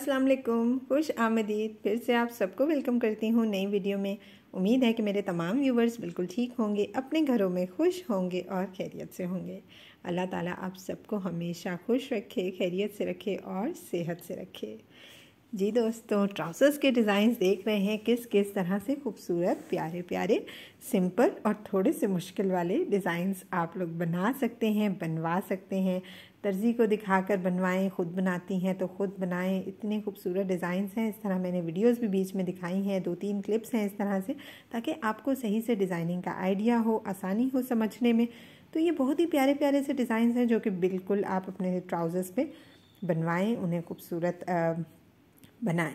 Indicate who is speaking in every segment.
Speaker 1: अस्सलाम वालेकुम खुश आमदीद फिर से आप सबको वेलकम करती हूँ नई वीडियो में उम्मीद है कि मेरे तमाम व्यूवर्स बिल्कुल ठीक होंगे अपने घरों में खुश होंगे और खैरियत से होंगे अल्लाह ताला आप सबको हमेशा खुश रखे खैरियत से रखे और सेहत से रखे जी दोस्तों ट्राउसर्स के डिज़ाइंस देख रहे हैं किस किस तरह से खूबसूरत प्यारे प्यारे सिंपल और थोड़े से मुश्किल वाले डिज़ाइंस आप लोग बना सकते हैं बनवा सकते हैं दर्जी को दिखाकर बनवाएं खुद बनाती हैं तो खुद बनाएं इतने खूबसूरत डिज़ाइंस हैं इस तरह मैंने वीडियोस भी बीच में दिखाई हैं दो तीन क्लिप्स हैं इस तरह से ताकि आपको सही से डिज़ाइनिंग का आइडिया हो आसानी हो समझने में तो ये बहुत ही प्यारे प्यारे से डिज़ाइंस हैं जो कि बिल्कुल आप अपने ट्राउज़र्स पर बनवाएं उन्हें खूबसूरत बनाएं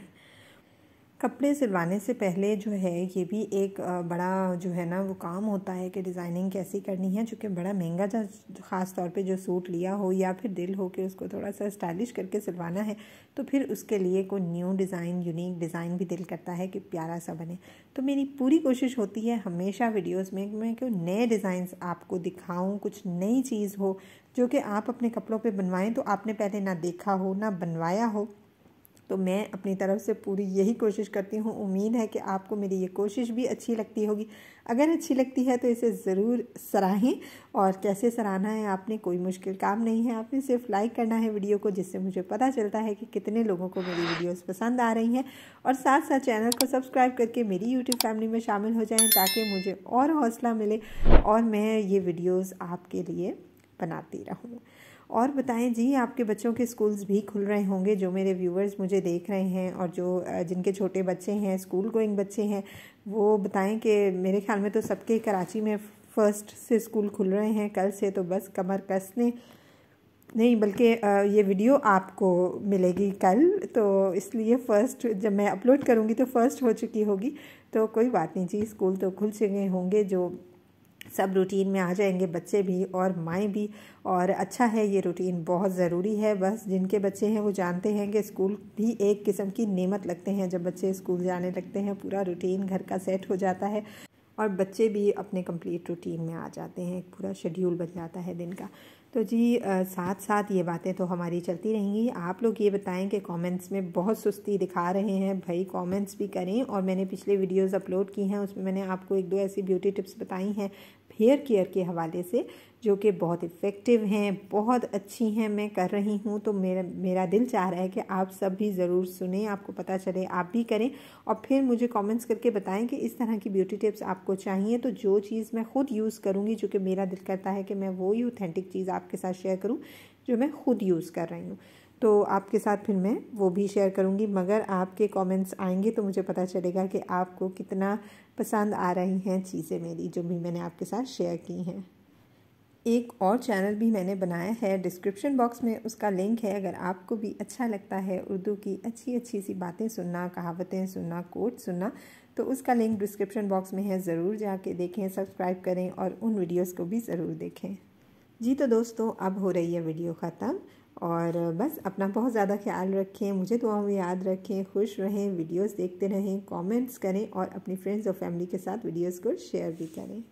Speaker 1: कपड़े सिलवाने से पहले जो है ये भी एक बड़ा जो है ना वो काम होता है कि डिज़ाइनिंग कैसी करनी है चूँकि बड़ा महंगा जा ख़ास तौर पे जो सूट लिया हो या फिर दिल हो कि उसको थोड़ा सा स्टाइलिश करके सिलवाना है तो फिर उसके लिए कोई न्यू डिज़ाइन यूनिक डिज़ाइन भी दिल करता है कि प्यारा सा बने तो मेरी पूरी कोशिश होती है हमेशा वीडियोज़ में मैं क्यों नए डिज़ाइन आपको दिखाऊँ कुछ नई चीज़ हो जो कि आप अपने कपड़ों पर बनवाएँ तो आपने पहले ना देखा हो ना बनवाया हो तो मैं अपनी तरफ से पूरी यही कोशिश करती हूँ उम्मीद है कि आपको मेरी ये कोशिश भी अच्छी लगती होगी अगर अच्छी लगती है तो इसे ज़रूर सराहें और कैसे सराहना है आपने कोई मुश्किल काम नहीं है आपने सिर्फ लाइक करना है वीडियो को जिससे मुझे पता चलता है कि कितने लोगों को मेरी वीडियोस पसंद आ रही हैं और साथ साथ चैनल को सब्सक्राइब करके मेरी यूट्यूब फैमिली में शामिल हो जाएँ ताकि मुझे और हौसला मिले और मैं ये वीडियोज़ आपके लिए बनाती रहूँ और बताएं जी आपके बच्चों के स्कूल्स भी खुल रहे होंगे जो मेरे व्यूवर्स मुझे देख रहे हैं और जो जिनके छोटे बच्चे हैं स्कूल गोइंग बच्चे हैं वो बताएं कि मेरे ख्याल में तो सबके कराची में फ़र्स्ट से स्कूल खुल रहे हैं कल से तो बस कमर कसने नहीं बल्कि ये वीडियो आपको मिलेगी कल तो इसलिए फ़र्स्ट जब मैं अपलोड करूँगी तो फ़र्स्ट हो चुकी होगी तो कोई बात नहीं जी स्कूल तो खुल चुके होंगे जो सब रूटीन में आ जाएंगे बच्चे भी और माएँ भी और अच्छा है ये रूटीन बहुत ज़रूरी है बस जिनके बच्चे हैं वो जानते हैं कि स्कूल भी एक किस्म की नेमत लगते हैं जब बच्चे स्कूल जाने लगते हैं पूरा रूटीन घर का सेट हो जाता है और बच्चे भी अपने कंप्लीट रूटीन में आ जाते हैं एक पूरा शेड्यूल बन जाता है दिन का तो जी आ, साथ साथ ये बातें तो हमारी चलती रहेंगी आप लोग ये बताएं कि कमेंट्स में बहुत सुस्ती दिखा रहे हैं भाई कमेंट्स भी करें और मैंने पिछले वीडियोस अपलोड की हैं उसमें मैंने आपको एक दो ऐसी ब्यूटी टिप्स बताई हैं हेयर केयर के हवाले से जो कि बहुत इफ़ेक्टिव हैं बहुत अच्छी हैं मैं कर रही हूँ तो मेरा मेरा दिल चाह रहा है कि आप सब भी ज़रूर सुने आपको पता चले आप भी करें और फिर मुझे कमेंट्स करके बताएं कि इस तरह की ब्यूटी टिप्स आपको चाहिए तो जो चीज़ मैं ख़ुद यूज़ करूँगी जो कि मेरा दिल करता है कि मैं वो ही ऑथेंटिक चीज़ आपके साथ शेयर करूँ जो मैं ख़ुद यूज़ कर रही हूँ तो आपके साथ फिर मैं वो भी शेयर करूँगी मगर आपके कमेंट्स आएंगे तो मुझे पता चलेगा कि आपको कितना पसंद आ रही हैं चीज़ें मेरी जो भी मैंने आपके साथ शेयर की हैं एक और चैनल भी मैंने बनाया है डिस्क्रिप्शन बॉक्स में उसका लिंक है अगर आपको भी अच्छा लगता है उर्दू की अच्छी अच्छी सी बातें सुनना कहावतें सुनना कोट सुनना तो उसका लिंक डिस्क्रिप्शन बॉक्स में है ज़रूर जाके देखें सब्सक्राइब करें और उन वीडियोस को भी ज़रूर देखें जी तो दोस्तों अब हो रही है वीडियो ख़त्म और बस अपना बहुत ज़्यादा ख्याल रखें मुझे तो में याद रखें खुश रहें वीडियोस देखते रहें कमेंट्स करें और अपनी फ्रेंड्स और फैमिली के साथ वीडियोस को शेयर भी करें